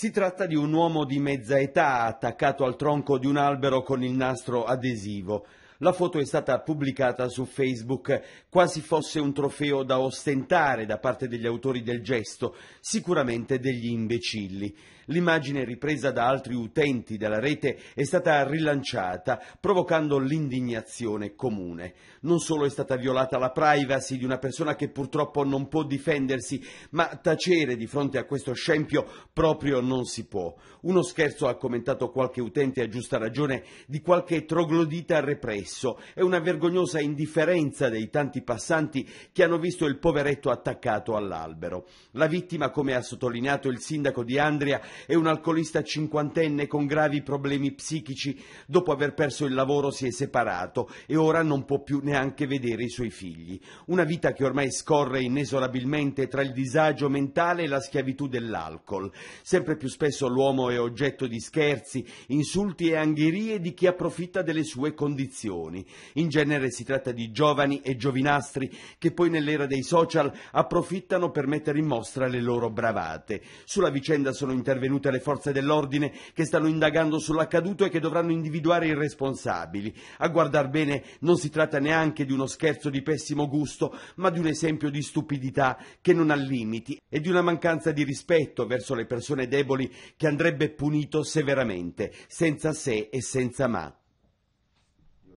Si tratta di un uomo di mezza età attaccato al tronco di un albero con il nastro adesivo. La foto è stata pubblicata su Facebook, quasi fosse un trofeo da ostentare da parte degli autori del gesto, sicuramente degli imbecilli. L'immagine ripresa da altri utenti della rete è stata rilanciata, provocando l'indignazione comune. Non solo è stata violata la privacy di una persona che purtroppo non può difendersi, ma tacere di fronte a questo scempio proprio non si può. Uno scherzo ha commentato qualche utente a giusta ragione di qualche troglodita repressa stesso. È una vergognosa indifferenza dei tanti passanti che hanno visto il poveretto attaccato all'albero. La vittima, come ha sottolineato il sindaco di Andria, è un alcolista cinquantenne con gravi problemi psichici. Dopo aver perso il lavoro si è separato e ora non può più neanche vedere i suoi figli. Una vita che ormai scorre inesorabilmente tra il disagio mentale e la schiavitù dell'alcol. Sempre più spesso l'uomo è oggetto di scherzi, insulti e angherie di chi approfitta delle sue condizioni giovandoni. In genere si tratta di giovani e giovinastri che poi nell'era dei social approfittano per mettere in mostra le loro bravate. Sulla vicenda sono intervenute le forze dell'ordine che stanno indagando sull'accaduto e che dovranno individuare i responsabili. A guardar bene non si tratta neanche di uno scherzo di pessimo gusto, ma di un esempio di stupidità che non ha limiti e di una mancanza di rispetto verso le persone deboli che andrebbe punito severamente, senza se e senza ma.